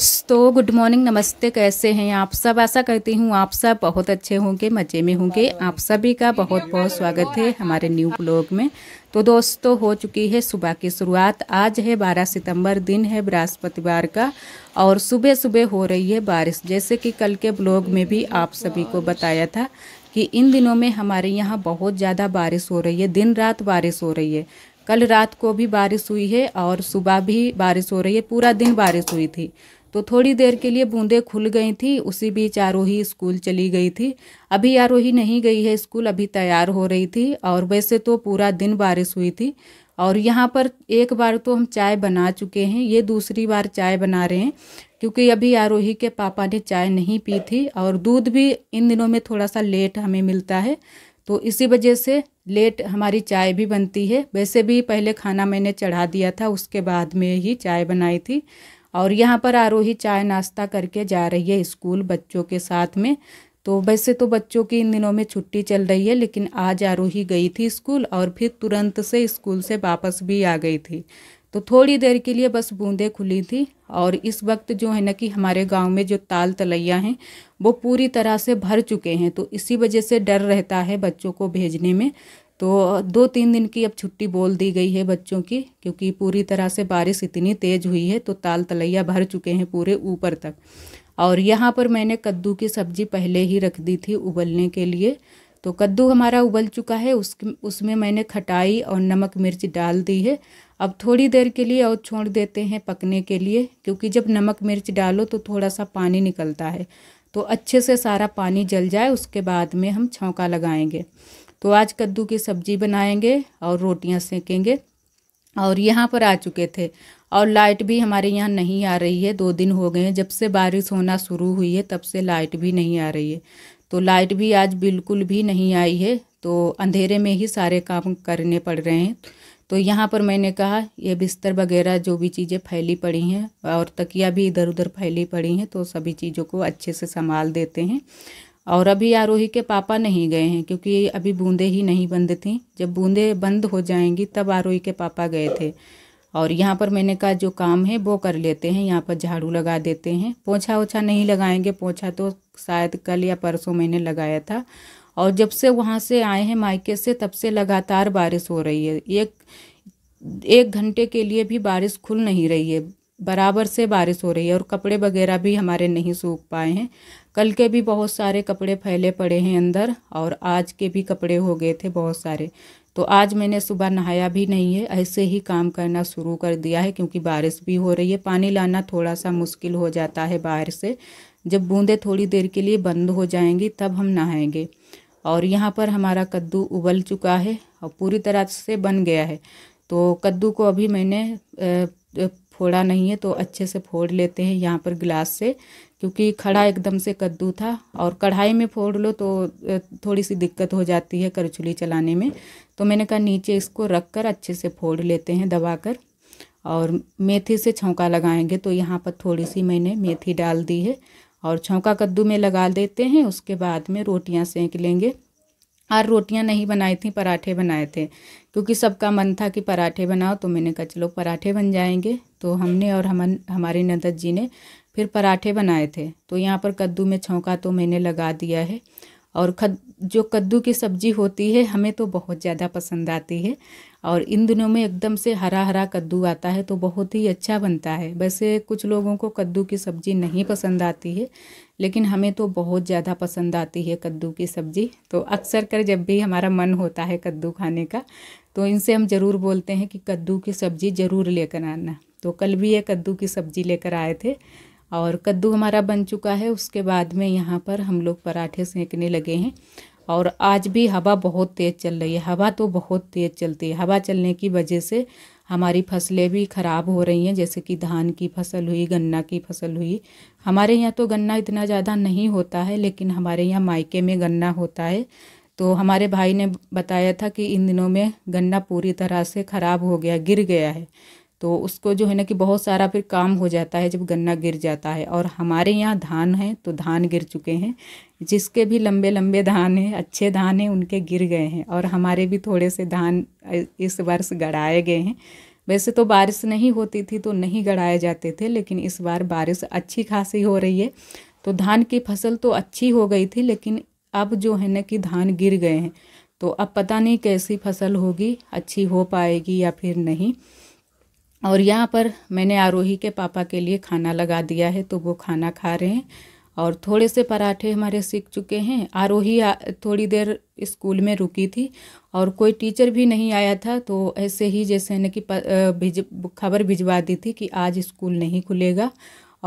दोस्तों good morning नमस्ते कैसे हैं आप सब आशा करती हूँ आप सब बहुत अच्छे होंगे मज़े में होंगे आप सभी का बहुत बहुत स्वागत है हमारे न्यू ब्लॉग में तो दोस्तों हो चुकी है सुबह की शुरुआत आज है 12 सितंबर दिन है बृहस्पतिवार का और सुबह सुबह हो रही है बारिश जैसे कि कल के ब्लॉग में भी आप सभी को बताया था कि इन दिनों में हमारे यहाँ बहुत ज़्यादा बारिश हो रही है दिन रात बारिश हो रही है कल रात को भी बारिश हुई है और सुबह भी बारिश हो रही है पूरा दिन बारिश हुई थी तो थोड़ी देर के लिए बूंदे खुल गई थी उसी बीच आरोही स्कूल चली गई थी अभी आरोही नहीं गई है स्कूल अभी तैयार हो रही थी और वैसे तो पूरा दिन बारिश हुई थी और यहाँ पर एक बार तो हम चाय बना चुके हैं ये दूसरी बार चाय बना रहे हैं क्योंकि अभी आरोही के पापा ने चाय नहीं पी थी और दूध भी इन दिनों में थोड़ा सा लेट हमें मिलता है तो इसी वजह से लेट हमारी चाय भी बनती है वैसे भी पहले खाना मैंने चढ़ा दिया था उसके बाद में ही चाय बनाई थी और यहाँ पर आरोही चाय नाश्ता करके जा रही है स्कूल बच्चों के साथ में तो वैसे तो बच्चों की इन दिनों में छुट्टी चल रही है लेकिन आज आरोही गई थी स्कूल और फिर तुरंत से स्कूल से वापस भी आ गई थी तो थोड़ी देर के लिए बस बूंदें खुली थी और इस वक्त जो है ना कि हमारे गांव में जो ताल तलैया हैं वो पूरी तरह से भर चुके हैं तो इसी वजह से डर रहता है बच्चों को भेजने में तो दो तीन दिन की अब छुट्टी बोल दी गई है बच्चों की क्योंकि पूरी तरह से बारिश इतनी तेज़ हुई है तो ताल तलैया भर चुके हैं पूरे ऊपर तक और यहाँ पर मैंने कद्दू की सब्जी पहले ही रख दी थी उबलने के लिए तो कद्दू हमारा उबल चुका है उस उसमें मैंने खटाई और नमक मिर्च डाल दी है अब थोड़ी देर के लिए और छोड़ देते हैं पकने के लिए क्योंकि जब नमक मिर्च डालो तो थोड़ा सा पानी निकलता है तो अच्छे से सारा पानी जल जाए उसके बाद में हम छौंका लगाएंगे तो आज कद्दू की सब्जी बनाएंगे और रोटियां सेकेंगे और यहाँ पर आ चुके थे और लाइट भी हमारे यहाँ नहीं आ रही है दो दिन हो गए हैं जब से बारिश होना शुरू हुई है तब से लाइट भी नहीं आ रही है तो लाइट भी आज बिल्कुल भी नहीं आई है तो अंधेरे में ही सारे काम करने पड़ रहे हैं तो यहाँ पर मैंने कहा ये बिस्तर वगैरह जो भी चीज़ें फैली पड़ी हैं और तकिया भी इधर उधर फैली पड़ी हैं तो सभी चीज़ों को अच्छे से संभाल देते हैं और अभी आरोही के पापा नहीं गए हैं क्योंकि अभी बूंदे ही नहीं बंद थी जब बूंदे बंद हो जाएंगी तब आरोही के पापा गए थे और यहाँ पर मैंने कहा जो काम है वो कर लेते हैं यहाँ पर झाड़ू लगा देते हैं पोछा ओछा नहीं लगाएंगे पोछा तो शायद कल या परसों मैंने लगाया था और जब से वहाँ से आए हैं मायके से तब से लगातार बारिश हो रही है एक एक घंटे के लिए भी बारिश खुल नहीं रही है बराबर से बारिश हो रही है और कपड़े वगैरह भी हमारे नहीं सूख पाए हैं कल के भी बहुत सारे कपड़े फैले पड़े हैं अंदर और आज के भी कपड़े हो गए थे बहुत सारे तो आज मैंने सुबह नहाया भी नहीं है ऐसे ही काम करना शुरू कर दिया है क्योंकि बारिश भी हो रही है पानी लाना थोड़ा सा मुश्किल हो जाता है बाहर से जब बूंदें थोड़ी देर के लिए बंद हो जाएंगी तब हम नहाएंगे और यहाँ पर हमारा कद्दू उबल चुका है और पूरी तरह से बन गया है तो कद्दू को अभी मैंने फोड़ा नहीं है तो अच्छे से फोड़ लेते हैं यहाँ पर गिलास से क्योंकि खड़ा एकदम से कद्दू था और कढ़ाई में फोड़ लो तो थोड़ी सी दिक्कत हो जाती है करछुली चलाने में तो मैंने कहा नीचे इसको रख कर अच्छे से फोड़ लेते हैं दबा कर और मेथी से छौंका लगाएंगे तो यहाँ पर थोड़ी सी मैंने मेथी डाल दी है और छौंका कद्दू में लगा देते हैं उसके बाद में रोटियाँ सेंक लेंगे और रोटियाँ नहीं बनाई थी पराठे बनाए थे क्योंकि सबका मन था कि पराठे बनाओ तो मैंने कहा चलो पराठे बन जाएंगे तो हमने और हम हमारे नदत जी ने फिर पराठे बनाए थे तो यहाँ पर कद्दू में छौंका तो मैंने लगा दिया है और खद जो कद्दू की सब्जी होती है हमें तो बहुत ज़्यादा पसंद आती है और इन दिनों में एकदम से हरा हरा कद्दू आता है तो बहुत ही अच्छा बनता है वैसे कुछ लोगों को कद्दू की सब्ज़ी नहीं पसंद आती है लेकिन हमें तो बहुत ज़्यादा पसंद आती है कद्दू की सब्ज़ी तो अक्सर कर जब भी हमारा मन होता है कद्दू खाने का तो इनसे हम ज़रूर बोलते हैं कि कद्दू की सब्ज़ी ज़रूर लेकर आना तो कल भी ये कद्दू की सब्ज़ी लेकर आए थे और कद्दू हमारा बन चुका है उसके बाद में यहाँ पर हम लोग पराठे सेंकने लगे हैं और आज भी हवा बहुत तेज़ चल रही है हवा तो बहुत तेज़ चलती है हवा चलने की वजह से हमारी फसलें भी ख़राब हो रही हैं जैसे कि धान की फसल हुई गन्ना की फसल हुई हमारे यहाँ तो गन्ना इतना ज़्यादा नहीं होता है लेकिन हमारे यहाँ मायके में गन्ना होता है तो हमारे भाई ने बताया था कि इन दिनों में गन्ना पूरी तरह से ख़राब हो गया गिर गया है तो उसको जो है ना कि बहुत सारा फिर काम हो जाता है जब गन्ना गिर जाता है और हमारे यहाँ धान है तो धान गिर चुके हैं जिसके भी लंबे लंबे धान हैं अच्छे धान हैं उनके गिर गए हैं और हमारे भी थोड़े से धान इस वर्ष गड़ाए गए हैं वैसे तो बारिश नहीं होती थी तो नहीं गड़ाए जाते थे लेकिन इस बार बारिश अच्छी खासी हो रही है तो धान की फसल तो अच्छी हो गई थी लेकिन अब जो है ना कि धान गिर गए हैं तो अब पता नहीं कैसी फसल होगी अच्छी हो पाएगी या फिर नहीं और यहाँ पर मैंने आरोही के पापा के लिए खाना लगा दिया है तो वो खाना खा रहे हैं और थोड़े से पराठे हमारे सीख चुके हैं आरोही थोड़ी देर स्कूल में रुकी थी और कोई टीचर भी नहीं आया था तो ऐसे ही जैसे ना कि भिज खबर भिजवा दी थी कि आज स्कूल नहीं खुलेगा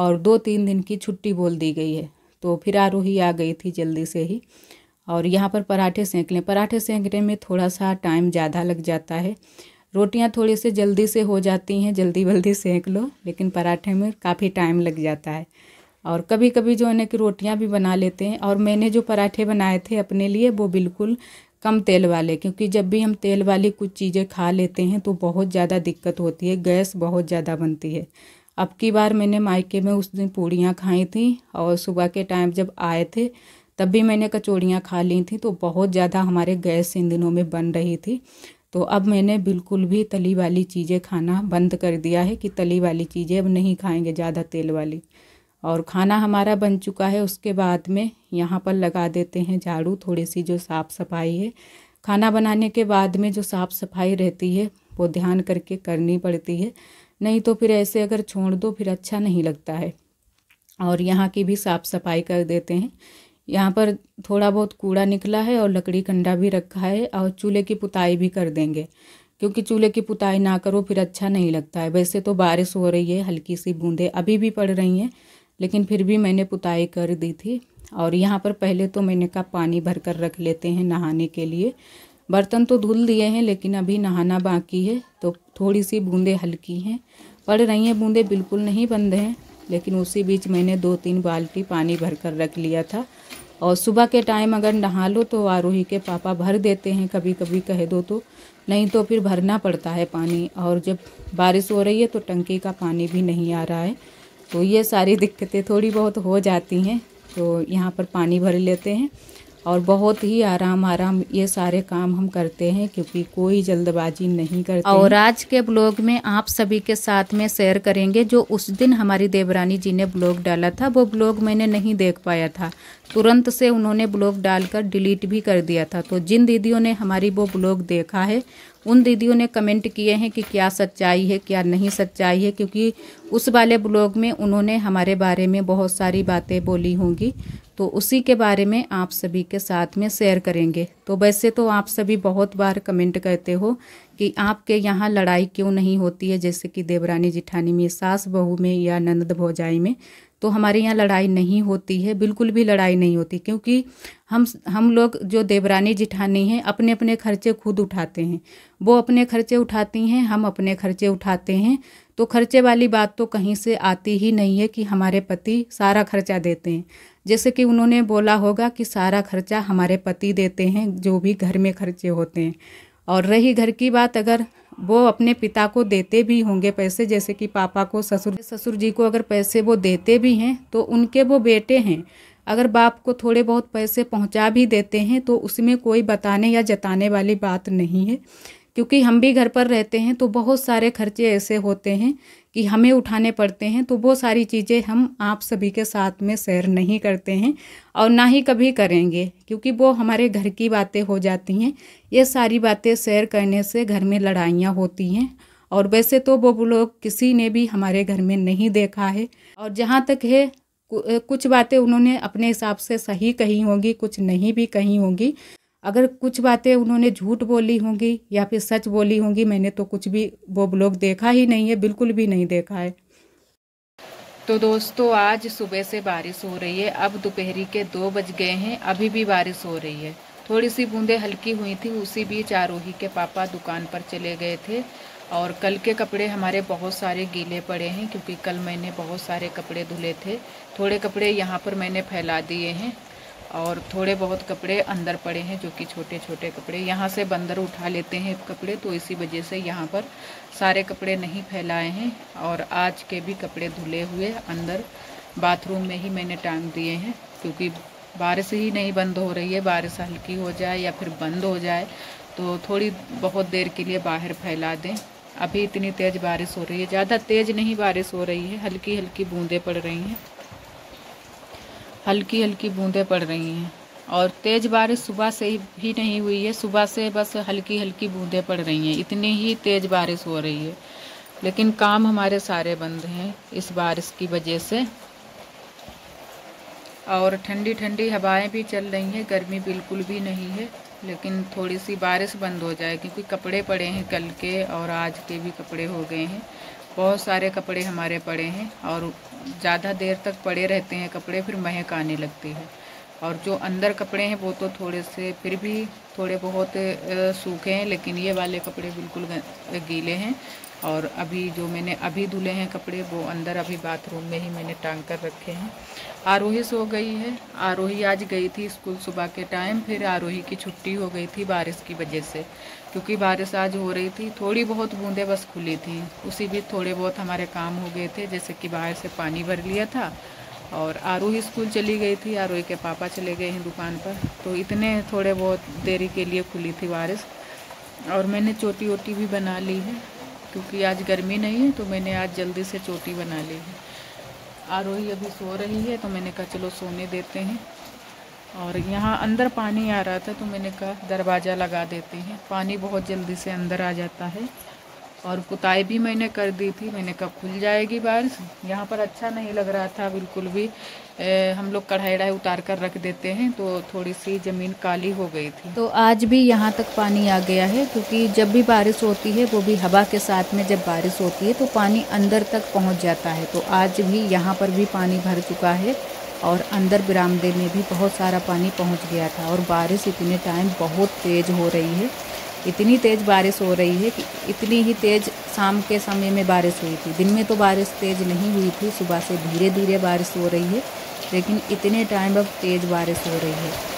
और दो तीन दिन की छुट्टी बोल दी गई है तो फिर आरोही आ गई थी जल्दी से ही और यहाँ पर पराठे सेंक लें पराठे सेंकने में थोड़ा सा टाइम ज़्यादा लग जाता है रोटियां थोड़ी सी जल्दी से हो जाती हैं जल्दी बल्दी सेंक लो लेकिन पराठे में काफ़ी टाइम लग जाता है और कभी कभी जो है ना कि रोटियाँ भी बना लेते हैं और मैंने जो पराठे बनाए थे अपने लिए वो बिल्कुल कम तेल वाले क्योंकि जब भी हम तेल वाली कुछ चीज़ें खा लेते हैं तो बहुत ज़्यादा दिक्कत होती है गैस बहुत ज़्यादा बनती है अब की बार मैंने मायके में उस दिन पूड़ियाँ खाई थी और सुबह के टाइम जब आए थे तब भी मैंने कचौड़ियाँ खा ली थी तो बहुत ज़्यादा हमारे गैस इन दिनों में बन रही थी तो अब मैंने बिल्कुल भी तली वाली चीज़ें खाना बंद कर दिया है कि तली वाली चीज़ें अब नहीं खाएंगे ज़्यादा तेल वाली और खाना हमारा बन चुका है उसके बाद में यहाँ पर लगा देते हैं झाड़ू थोड़ी सी जो साफ़ सफाई है खाना बनाने के बाद में जो साफ़ सफाई रहती है वो ध्यान करके करनी पड़ती है नहीं तो फिर ऐसे अगर छोड़ दो फिर अच्छा नहीं लगता है और यहाँ की भी साफ़ सफाई कर देते हैं यहाँ पर थोड़ा बहुत कूड़ा निकला है और लकड़ी कंडा भी रखा है और चूल्हे की पुताई भी कर देंगे क्योंकि चूल्हे की पुताई ना करो फिर अच्छा नहीं लगता है वैसे तो बारिश हो रही है हल्की सी बूंदें अभी भी पड़ रही हैं लेकिन फिर भी मैंने पुताई कर दी थी और यहाँ पर पहले तो मैंने कहा पानी भर कर रख लेते हैं नहाने के लिए बर्तन तो धुल दिए हैं लेकिन अभी नहाना बाकी है तो थोड़ी सी बूंदें हल्की हैं पड़ रही हैं बूंदें बिल्कुल नहीं बंद हैं लेकिन उसी बीच मैंने दो तीन बाल्टी पानी भर कर रख लिया था और सुबह के टाइम अगर नहा लो तो आरोही के पापा भर देते हैं कभी कभी कह दो तो नहीं तो फिर भरना पड़ता है पानी और जब बारिश हो रही है तो टंकी का पानी भी नहीं आ रहा है तो ये सारी दिक्कतें थोड़ी बहुत हो जाती हैं तो यहाँ पर पानी भर लेते हैं और बहुत ही आराम आराम ये सारे काम हम करते हैं क्योंकि कोई जल्दबाजी नहीं करते और आज के ब्लॉग में आप सभी के साथ में शेयर करेंगे जो उस दिन हमारी देवरानी जी ने ब्लॉग डाला था वो ब्लॉग मैंने नहीं देख पाया था तुरंत से उन्होंने ब्लॉग डालकर डिलीट भी कर दिया था तो जिन दीदियों ने हमारी वो ब्लॉग देखा है उन दीदियों ने कमेंट किए हैं कि क्या सच्चाई है क्या नहीं सच्चाई है क्योंकि उस वाले ब्लॉग में उन्होंने हमारे बारे में बहुत सारी बातें बोली होंगी तो उसी के बारे में आप सभी के साथ में शेयर करेंगे तो वैसे तो आप सभी बहुत बार कमेंट करते हो कि आपके यहाँ लड़ाई क्यों नहीं होती है जैसे कि देवरानी जिठानी में सास बहू में या नंद भौजाई में तो हमारे यहाँ लड़ाई नहीं होती है बिल्कुल भी लड़ाई नहीं होती क्योंकि हम हम लोग जो देवरानी जिठानी हैं अपने अपने खर्चे खुद उठाते हैं वो अपने खर्चे उठाती हैं हम अपने खर्चे उठाते हैं तो खर्चे वाली बात तो कहीं से आती ही नहीं है कि हमारे पति सारा खर्चा देते हैं जैसे कि उन्होंने बोला होगा कि सारा खर्चा हमारे पति देते हैं जो भी घर में खर्चे होते हैं और रही घर की बात अगर वो अपने पिता को देते भी होंगे पैसे जैसे कि पापा को ससुर ससुर जी को अगर पैसे वो देते भी हैं तो उनके वो बेटे हैं अगर बाप को थोड़े बहुत पैसे पहुंचा भी देते हैं तो उसमें कोई बताने या जताने वाली बात नहीं है क्योंकि हम भी घर पर रहते हैं तो बहुत सारे खर्चे ऐसे होते हैं कि हमें उठाने पड़ते हैं तो वो सारी चीज़ें हम आप सभी के साथ में शेयर नहीं करते हैं और ना ही कभी करेंगे क्योंकि वो हमारे घर की बातें हो जाती हैं ये सारी बातें शेयर करने से घर में लड़ाइयाँ होती हैं और वैसे तो वो लोग किसी ने भी हमारे घर में नहीं देखा है और जहाँ तक है कुछ बातें उन्होंने अपने हिसाब से सही कही होंगी कुछ नहीं भी कही होंगी अगर कुछ बातें उन्होंने झूठ बोली होंगी या फिर सच बोली होंगी मैंने तो कुछ भी वो ब्लॉग देखा ही नहीं है बिल्कुल भी नहीं देखा है तो दोस्तों आज सुबह से बारिश हो रही है अब दोपहरी के दो बज गए हैं अभी भी बारिश हो रही है थोड़ी सी बूंदें हल्की हुई थी उसी बीच आरोही के पापा दुकान पर चले गए थे और कल के कपड़े हमारे बहुत सारे गीले पड़े हैं क्योंकि कल मैंने बहुत सारे कपड़े धुले थे थोड़े कपड़े यहाँ पर मैंने फैला दिए हैं और थोड़े बहुत कपड़े अंदर पड़े हैं जो कि छोटे छोटे कपड़े यहाँ से बंदर उठा लेते हैं कपड़े तो इसी वजह से यहाँ पर सारे कपड़े नहीं फैलाए हैं और आज के भी कपड़े धुले हुए अंदर बाथरूम में ही मैंने टांग दिए हैं क्योंकि बारिश ही नहीं बंद हो रही है बारिश हल्की हो जाए या फिर बंद हो जाए तो थोड़ी बहुत देर के लिए बाहर फैला दें अभी इतनी तेज़ बारिश हो रही है ज़्यादा तेज़ नहीं बारिश हो रही है हल्की हल्की बूंदें पड़ रही हैं हल्की हल्की बूंदें पड़ रही हैं और तेज़ बारिश सुबह से ही नहीं हुई है सुबह से बस हल्की हल्की बूंदें पड़ रही हैं इतनी ही तेज़ बारिश हो रही है लेकिन काम हमारे सारे बंद हैं इस बारिश की वजह से और ठंडी ठंडी हवाएं भी चल रही हैं गर्मी बिल्कुल भी नहीं है लेकिन थोड़ी सी बारिश बंद हो जाए क्योंकि कपड़े पड़े हैं कल के और आज के भी कपड़े हो गए हैं बहुत सारे कपड़े हमारे पड़े हैं और ज़्यादा देर तक पड़े रहते हैं कपड़े फिर महक आने लगती है और जो अंदर कपड़े हैं वो तो थोड़े से फिर भी थोड़े बहुत सूखे हैं लेकिन ये वाले कपड़े बिल्कुल गीले हैं और अभी जो मैंने अभी धुले हैं कपड़े वो अंदर अभी बाथरूम में ही मैंने टांग कर रखे हैं आरोही सो गई है आरोही आज गई थी स्कूल सुबह के टाइम फिर आरोही की छुट्टी हो गई थी बारिश की वजह से क्योंकि बारिश आज हो रही थी थोड़ी बहुत बूंदें बस खुली थी उसी भी थोड़े बहुत हमारे काम हो गए थे जैसे कि बाहर से पानी भर लिया था और आरोही स्कूल चली गई थी आरोही के पापा चले गए हैं दुकान पर तो इतने थोड़े बहुत देरी के लिए खुली थी बारिश और मैंने चोटी वोटी भी बना ली है क्योंकि आज गर्मी नहीं है तो मैंने आज जल्दी से चोटी बना ली है आरोही अभी सो रही है तो मैंने कहा चलो सोने देते हैं और यहाँ अंदर पानी आ रहा था तो मैंने कहा दरवाज़ा लगा देते हैं पानी बहुत जल्दी से अंदर आ जाता है और पुताई भी मैंने कर दी थी मैंने कहा खुल जाएगी बारिश यहाँ पर अच्छा नहीं लग रहा था बिल्कुल भी ए, हम लोग कढ़ाई डढ़ाई उतार कर रख देते हैं तो थोड़ी सी ज़मीन काली हो गई थी तो आज भी यहाँ तक पानी आ गया है क्योंकि जब भी बारिश होती है वो भी हवा के साथ में जब बारिश होती है तो पानी अंदर तक पहुँच जाता है तो आज भी यहाँ पर भी पानी भर चुका है और अंदर बरामदे में भी बहुत सारा पानी पहुंच गया था और बारिश इतने टाइम बहुत तेज़ हो रही है इतनी तेज़ बारिश हो रही है कि इतनी ही तेज़ शाम के समय में बारिश हुई थी दिन में तो बारिश तेज़ नहीं हुई थी सुबह से धीरे धीरे बारिश हो रही है लेकिन इतने टाइम अब तेज़ बारिश हो रही है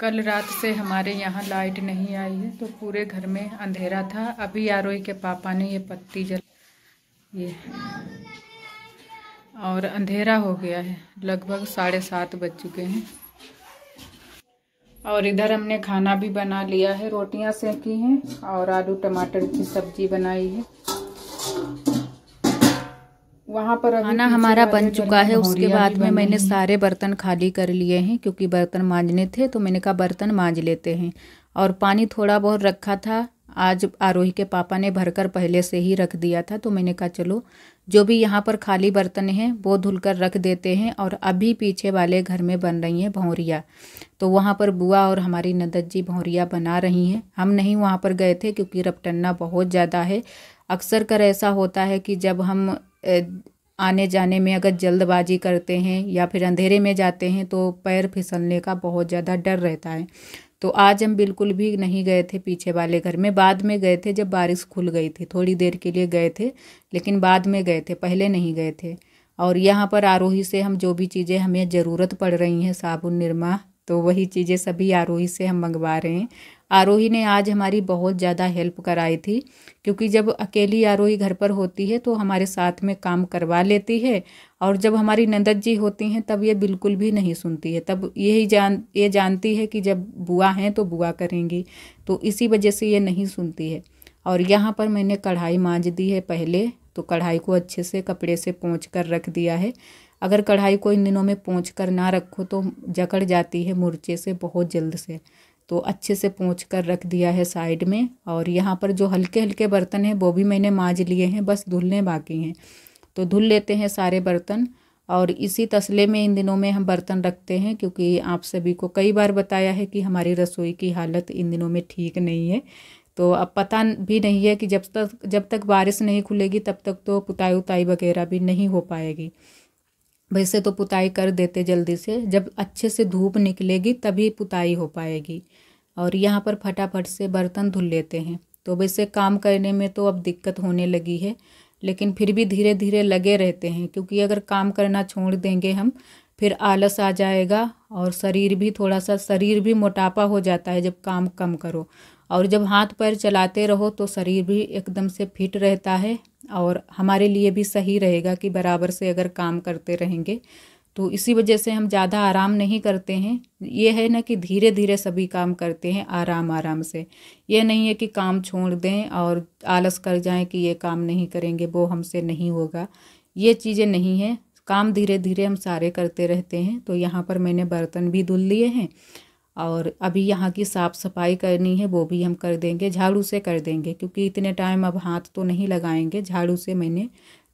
कल रात से हमारे यहाँ लाइट नहीं आई है तो पूरे घर में अंधेरा था अभी आरोही के पापा ने ये पत्ती जल ये और अंधेरा हो गया है लगभग साढ़े सात बज चुके हैं और इधर हमने खाना भी बना लिया है रोटियां सेकी हैं और आलू टमाटर की सब्जी बनाई है वहाँ पर खाना हमारा बन चुका है उसके बाद में मैंने सारे बर्तन खाली कर लिए हैं क्योंकि बर्तन मांजने थे तो मैंने कहा बर्तन मांज लेते हैं और पानी थोड़ा बहुत रखा था आज आरोही के पापा ने भरकर पहले से ही रख दिया था तो मैंने कहा चलो जो भी यहाँ पर खाली बर्तन हैं वो धुलकर रख देते हैं और अभी पीछे वाले घर में बन रही हैं भौरिया तो वहाँ पर बुआ और हमारी नदत जी भौरिया बना रही हैं हम नहीं वहाँ पर गए थे क्योंकि रपटन्ना बहुत ज़्यादा है अक्सर कर ऐसा होता है कि जब हम आने जाने में अगर जल्दबाजी करते हैं या फिर अंधेरे में जाते हैं तो पैर फिसलने का बहुत ज़्यादा डर रहता है तो आज हम बिल्कुल भी नहीं गए थे पीछे वाले घर में बाद में गए थे जब बारिश खुल गई थी थोड़ी देर के लिए गए थे लेकिन बाद में गए थे पहले नहीं गए थे और यहाँ पर आरोही से हम जो भी चीज़ें हमें ज़रूरत पड़ रही हैं साबुन निरमा तो वही चीज़ें सभी आरोही से हम मंगवा रहे हैं आरोही ने आज हमारी बहुत ज़्यादा हेल्प कराई थी क्योंकि जब अकेली आरोही घर पर होती है तो हमारे साथ में काम करवा लेती है और जब हमारी नंदद जी होती हैं तब ये बिल्कुल भी नहीं सुनती है तब यही जान ये जानती है कि जब बुआ हैं तो बुआ करेंगी तो इसी वजह से ये नहीं सुनती है और यहाँ पर मैंने कढ़ाई माँज दी है पहले तो कढ़ाई को अच्छे से कपड़े से पोंछ कर रख दिया है अगर कढ़ाई को इन दिनों में पोंछ कर ना रखो तो जकड़ जाती है मुरचे से बहुत जल्द से तो अच्छे से पोंछ कर रख दिया है साइड में और यहाँ पर जो हल्के हल्के बर्तन हैं वो भी मैंने माँज लिए हैं बस धुलने बाकी हैं तो धुल लेते हैं सारे बर्तन और इसी तसले में इन दिनों में हम बर्तन रखते हैं क्योंकि आप सभी को कई बार बताया है कि हमारी रसोई की हालत इन दिनों में ठीक नहीं है तो अब पता भी नहीं है कि जब तक जब तक बारिश नहीं खुलेगी तब तक तो पुताई उताई वगैरह भी नहीं हो पाएगी वैसे तो पुताई कर देते जल्दी से जब अच्छे से धूप निकलेगी तभी पुताई हो पाएगी और यहाँ पर फटाफट से बर्तन धुल लेते हैं तो वैसे काम करने में तो अब दिक्कत होने लगी है लेकिन फिर भी धीरे धीरे लगे रहते हैं क्योंकि अगर काम करना छोड़ देंगे हम फिर आलस आ जाएगा और शरीर भी थोड़ा सा शरीर भी मोटापा हो जाता है जब काम कम करो और जब हाथ पैर चलाते रहो तो शरीर भी एकदम से फिट रहता है और हमारे लिए भी सही रहेगा कि बराबर से अगर काम करते रहेंगे तो इसी वजह से हम ज़्यादा आराम नहीं करते हैं ये है ना कि धीरे धीरे सभी काम करते हैं आराम आराम से ये नहीं है कि काम छोड़ दें और आलस कर जाएं कि ये काम नहीं करेंगे वो हमसे नहीं होगा ये चीज़ें नहीं हैं काम धीरे धीरे हम सारे करते रहते हैं तो यहाँ पर मैंने बर्तन भी धुल लिए हैं और अभी यहाँ की साफ़ सफाई करनी है वो भी हम कर देंगे झाड़ू से कर देंगे क्योंकि इतने टाइम अब हाथ तो नहीं लगाएंगे झाड़ू से मैंने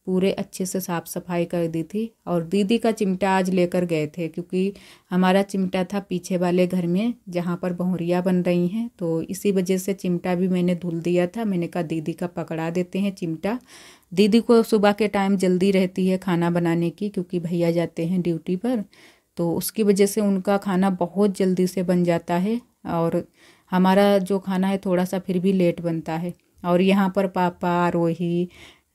पूरे अच्छे से साफ़ सफाई कर दी थी और दीदी का चिमटा आज लेकर गए थे क्योंकि हमारा चिमटा था पीछे वाले घर में जहाँ पर बहुरिया बन रही हैं तो इसी वजह से चिमटा भी मैंने धुल दिया था मैंने कहा दीदी का पकड़ा देते हैं चिमटा दीदी को सुबह के टाइम जल्दी रहती है खाना बनाने की क्योंकि भैया जाते हैं ड्यूटी पर तो उसकी वजह से उनका खाना बहुत जल्दी से बन जाता है और हमारा जो खाना है थोड़ा सा फिर भी लेट बनता है और यहाँ पर पापा आरोही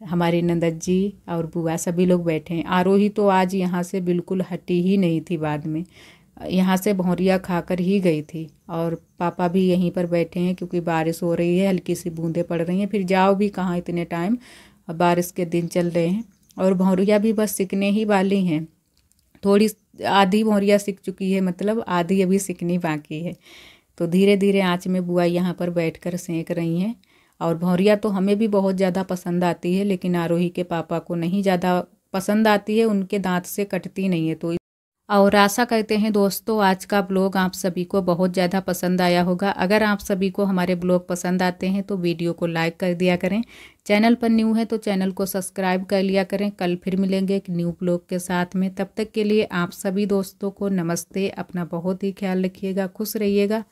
हमारे नंदद जी और बुआ सभी लोग बैठे हैं आरोही तो आज यहाँ से बिल्कुल हटी ही नहीं थी बाद में यहाँ से भौरिया खाकर ही गई थी और पापा भी यहीं पर बैठे हैं क्योंकि बारिश हो रही है हल्की सी बूंदें पड़ रही हैं फिर जाओ भी कहाँ इतने टाइम बारिश के दिन चल रहे हैं और भौरिया भी बस सीखने ही वाली हैं थोड़ी आधी मोरिया सीख चुकी है मतलब आधी अभी सीखनी बाकी है तो धीरे धीरे आँच में बुआ यहाँ पर बैठ कर सेंक रही हैं और भौरिया तो हमें भी बहुत ज़्यादा पसंद आती है लेकिन आरोही के पापा को नहीं ज़्यादा पसंद आती है उनके दांत से कटती नहीं है तो और आशा करते हैं दोस्तों आज का ब्लॉग आप सभी को बहुत ज़्यादा पसंद आया होगा अगर आप सभी को हमारे ब्लॉग पसंद आते हैं तो वीडियो को लाइक कर दिया करें चैनल पर न्यू है तो चैनल को सब्सक्राइब कर लिया करें कल फिर मिलेंगे एक न्यू ब्लॉग के साथ में तब तक के लिए आप सभी दोस्तों को नमस्ते अपना बहुत ही ख्याल रखिएगा खुश रहिएगा